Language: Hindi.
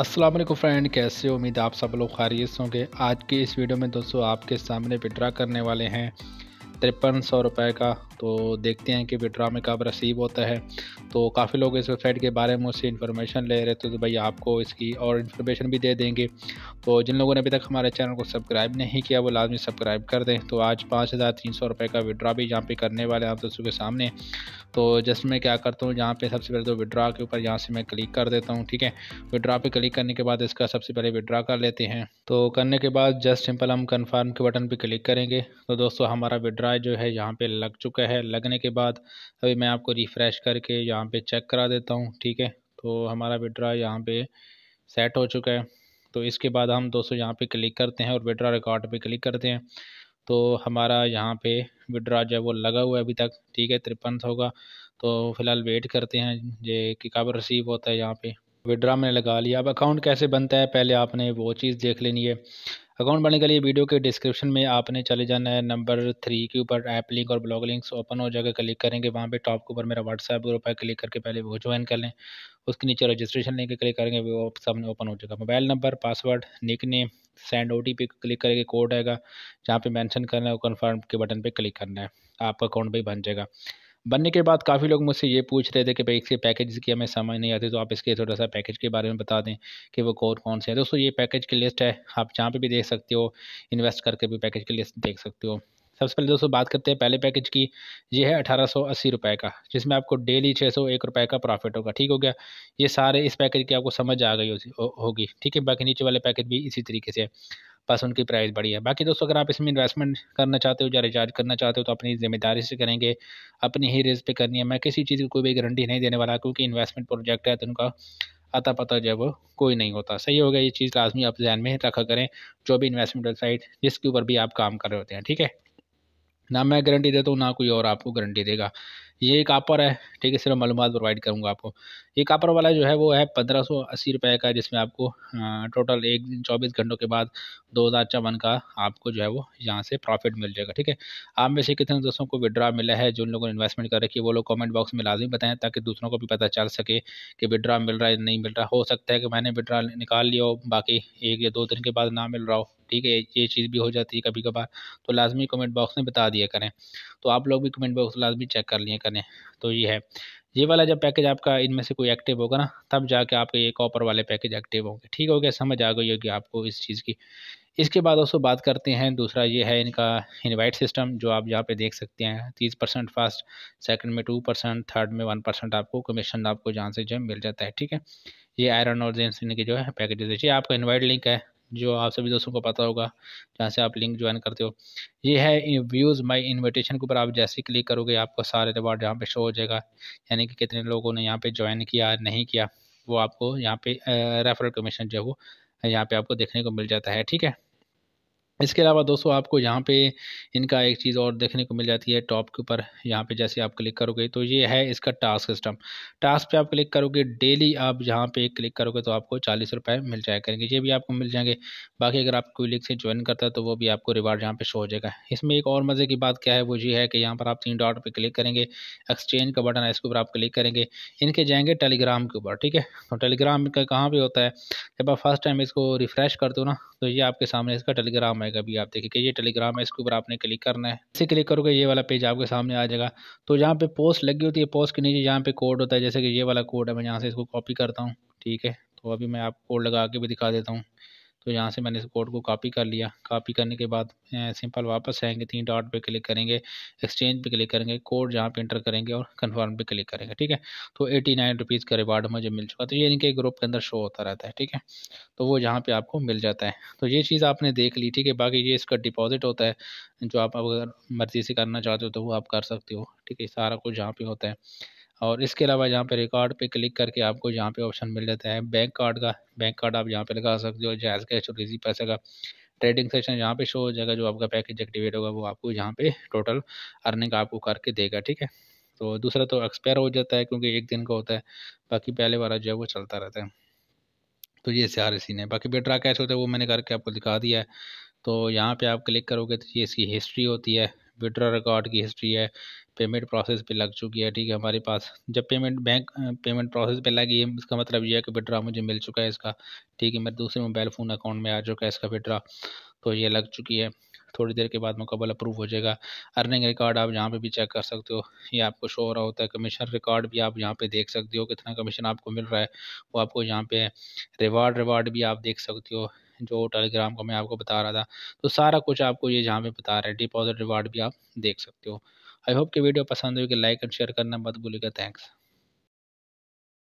अस्सलाम वालेकुम फ्रेंड कैसे उम्मीद आप सब लोग खारियत होंगे आज की इस वीडियो में दोस्तों आपके सामने विड्रा करने वाले हैं तिरपन सौ रुपये का तो देखते हैं कि विड्रा में कब रसीव होता है तो काफ़ी लोग इस वेबसाइट के बारे में मुझसे इन्फॉर्मेशन ले रहे थे तो भाई आपको इसकी और इन्फॉर्मेशन भी दे देंगे तो जिन लोगों ने अभी तक हमारे चैनल को सब्सक्राइब नहीं किया वो लाजमी सब्सक्राइब कर दें तो आज पाँच हज़ार तीन सौ रुपये का विड्रा भी यहाँ पर करने वाले हैं आप दोस्तों के सामने तो जस्ट मैं क्या करता हूँ यहाँ पर सबसे पहले तो विड्रा के ऊपर यहाँ से मैं क्लिक कर देता हूँ ठीक है विड्रा पर क्लिक करने के बाद इसका सबसे पहले विड्रा कर लेते हैं तो करने के बाद जस्ट सिंपल हम कन्फर्म के बटन पर क्लिक करेंगे तो दोस्तों हमारा विड्रा सारा जो है यहाँ पे लग चुका है लगने के बाद अभी मैं आपको रिफ़्रेश करके यहाँ पे चेक करा देता हूँ ठीक है तो हमारा विड्रा यहाँ पे सेट हो चुका है तो इसके बाद हम दोस्तों यहाँ पे क्लिक करते हैं और विड्रा रिकॉर्ड पे क्लिक करते हैं तो हमारा यहाँ पे विड्रा जो है वो लगा हुआ है अभी तक ठीक है तिरपन सौ का तो फ़िलहाल वेट करते हैं ये कि कब रिसीव होता है यहाँ पे विड्रा मैंने लगा लिया अब अकाउंट कैसे बनता है पहले आपने वो चीज़ देख लेनी है अकाउंट बनाने के लिए वीडियो के डिस्क्रिप्शन में आपने चले जाना है नंबर थ्री के ऊपर ऐप लिंक और ब्लॉग लिंक्स ओपन हो जाएगा क्लिक करेंगे वहाँ पे टॉप के ऊपर मेरा व्हाट्सएप ग्रुप है क्लिक करके पहले वो ज्वाइन कर लें उसके नीचे रजिस्ट्रेशन लेकर क्लिक करेंगे वो सामने ओपन हो जाएगा mobile number password nick name send O T P click करेंगे कोड आएगा जहाँ पे मैंशन करना है वो कन्फर्म के बटन पर क्लिक करना है आपका अकाउंट भी बन जाएगा बनने के बाद काफ़ी लोग मुझसे ये पूछ रहे थे कि भाई इसके पैकेज की हमें समझ नहीं आती तो आप इसके थोड़ा सा पैकेज के बारे में बता दें कि वो कौन कौन से हैं दोस्तों ये पैकेज की लिस्ट है आप जहाँ पर भी देख सकते हो इन्वेस्ट करके भी पैकेज की लिस्ट देख सकते हो सबसे पहले दोस्तों बात करते हैं पहले पैकेज की ये है अठारह सौ अस्सी का जिसमें आपको डेली छः सौ एक रुपए का प्रॉफिट होगा ठीक हो गया ये सारे इस पैकेज की आपको समझ आ गई होगी ठीक है बाकी नीचे वाले पैकेज भी इसी तरीके से बस उनकी प्राइस बढ़ी है बाकी दोस्तों अगर आप इसमें इन्वेस्टमेंट करना चाहते हो या रिचार्ज करना चाहते हो तो अपनी जिम्मेदारी से करेंगे अपनी ही रिस्क पे करनी है मैं किसी चीज़ की कोई भी गारंटी नहीं देने वाला क्योंकि इन्वेस्टमेंट प्रोजेक्ट है तो उनका अता पता जो है वो कोई नहीं होता सही होगा ये चीज़ लाजमी आप जहन में रखा करें जो भी इन्वेस्टमेंट वेबसाइट जिसके ऊपर भी आप काम कर रहे होते हैं ठीक है ना मैं गारंटी देता हूँ ना कोई और आपको गारंटी देगा ये एक आपर है ठीक है सिर्फ मालूम प्रोवाइड करूँगा आपको ये कापर वाला जो है वो है पंद्रह सौ अस्सी रुपये का जिसमें आपको टोटल एक दिन चौबीस घंटों के बाद दो हज़ार चौवन का आपको जो है वो यहाँ से प्रॉफिट मिल जाएगा ठीक है आप में से कितने दोस्तों को विड्रा मिला है जिन लोगों ने इन्वेस्टमेंट कर रखी है वो लोग कमेंट बॉक्स में लाजमी बताएं ताकि दूसरों को भी पता चल सके कि विड्रा मिल रहा है नहीं मिल रहा हो सकता है कि मैंने विड्रा निकाल लिया हो बाकी एक या दो दिन के बाद ना मिल रहा हो ठीक है ये चीज़ भी हो जाती है कभी कभार तो लाजमी कमेंट बॉक्स में बता दिया करें तो आप लोग भी कमेंट बॉक्स लाजमी चेक कर लिया करें करने तो ये है ये वाला जब पैकेज आपका इनमें से कोई एक्टिव होगा ना तब जाके आपके ये कॉपर वाले पैकेज एक्टिव होंगे ठीक हो गया समझ आ गई होगी आपको इस चीज़ की इसके बाद दोस्तों बात करते हैं दूसरा ये है इनका इनवाइट सिस्टम जो आप यहाँ पे देख सकते हैं तीस परसेंट फास्ट सेकंड में टू परसेंट थर्ड में वन परसेंट आपको कमीशन आपको जहाँ से जो मिल जाता है ठीक है ये आयरन और जेंस इनके जो है पैकेजेस ये आपका इनवाइट लिंक है जो आप सभी दोस्तों को पता होगा जहाँ से आप लिंक ज्वाइन करते हो ये है व्यूज़ माई इन्विटेशन के ऊपर आप जैसे ही क्लिक करोगे आपको सारे रिवार्ड यहाँ पे शो हो जाएगा यानी कि कितने लोगों ने यहाँ पे ज्वाइन किया नहीं किया वो आपको यहाँ पे रेफरल कमीशन जो है वो यहाँ पे आपको देखने को मिल जाता है ठीक है इसके अलावा दोस्तों आपको यहाँ पे इनका एक चीज़ और देखने को मिल जाती है टॉप के ऊपर यहाँ पे जैसे आप क्लिक करोगे तो ये है इसका टास्क सिस्टम टास्क पे आप क्लिक करोगे डेली आप जहाँ पे क्लिक करोगे तो आपको चालीस रुपये मिल जाया करेंगे ये भी आपको मिल जाएंगे बाकी अगर आप कोई लिख से ज्वाइन करता है तो वो भी आपको रिवार्ड यहाँ पर शो हो जाएगा इसमें एक और मज़े की बात क्या है वो ये है कि यहाँ पर आप तीन डॉट पर क्लिक करेंगे एक्सचेंज का बटन है इसके ऊपर आप क्लिक करेंगे इनके जाएंगे टेलीग्राम के ऊपर ठीक है तो टेलीग्राम का कहाँ पर होता है जब आप फर्स्ट टाइम इसको रिफ़्रेश करते हो ना तो ये आपके सामने इसका टेलीग्राम है आएगा अभी आप देखिए ये टेलीग्राम है इसके ऊपर आपने क्लिक करना है इसे क्लिक करोगे ये वाला पेज आपके सामने आ जाएगा तो यहाँ पे पोस्ट लगी होती है पोस्ट के नीचे यहाँ पे कोड होता है जैसे कि ये वाला कोड है मैं यहाँ से इसको कॉपी करता हूँ ठीक है तो अभी मैं आपको कोड लगा के भी दिखा देता हूँ तो यहाँ से मैंने इस कोड को कॉपी कर लिया कॉपी करने के बाद सिंपल वापस आएंगे तीन डॉट पे क्लिक करेंगे एक्सचेंज पे क्लिक करेंगे कोड जहाँ पे इंटर करेंगे और कन्फर्म पे क्लिक करेंगे ठीक है तो एटी नाइन रुपीज़ का रिवार्ड मुझे मिल चुका तो ये इनके ग्रुप के अंदर शो होता रहता है ठीक है तो वो यहाँ पर आपको मिल जाता है तो ये चीज़ आपने देख ली ठीक है बाकी ये इसका डिपॉजिट होता है जो आप अगर मर्ज़ी से करना चाहते हो तो वो आप कर सकते हो ठीक है सारा कुछ जहाँ पर होता है और इसके अलावा यहाँ पे रिकॉर्ड पे क्लिक करके आपको यहाँ पे ऑप्शन मिल जाता है बैंक कार्ड का बैंक कार्ड आप यहाँ पे लगा सकते हो जैज़ कैश और इजी पैसे का ट्रेडिंग सेशन यहाँ पे शो हो जाएगा जो आपका पैकेज एक्टिवेट होगा वो आपको यहाँ पे टोटल अर्निंग आपको करके देगा ठीक है तो दूसरा तो एक्सपायर हो जाता है क्योंकि एक दिन का होता है बाकी पहले वाला जो है वो चलता रहता है तो ये सारे सीन है बाकी बेड्रा कैश होता है वो मैंने करके आपको दिखा दिया है तो यहाँ पर आप क्लिक करोगे तो ये इसकी हिस्ट्री होती है विड्रा रिकॉर्ड की हिस्ट्री है पेमेंट प्रोसेस पे लग चुकी है ठीक है हमारे पास जब पेमेंट बैंक पेमेंट प्रोसेस पे लगी है इसका मतलब ये है कि विड्रा मुझे मिल चुका है इसका ठीक है मेरे दूसरे मोबाइल फ़ोन अकाउंट में आ चुका है इसका विड्रा तो ये लग चुकी है थोड़ी देर के बाद मुकबल अप्रूव हो जाएगा अर्निंग रिकॉर्ड आप यहाँ पे भी चेक कर सकते हो ये आपको शो हो रहा होता है कमीशन रिकॉर्ड भी आप यहाँ पे देख सकते हो कितना कमीशन आपको मिल रहा है वो आपको यहाँ पे रिवार्ड रिवार्ड भी आप देख सकते हो जो टेलीग्राम का मैं आपको बता रहा था तो सारा कुछ आपको ये यहाँ पे बता रहा है डिपॉजिट रिवार्ड भी आप देख सकते हो आई होप कि वीडियो पसंद होगी लाइक एंड शेयर करना मत भूलिएगा थैंक्स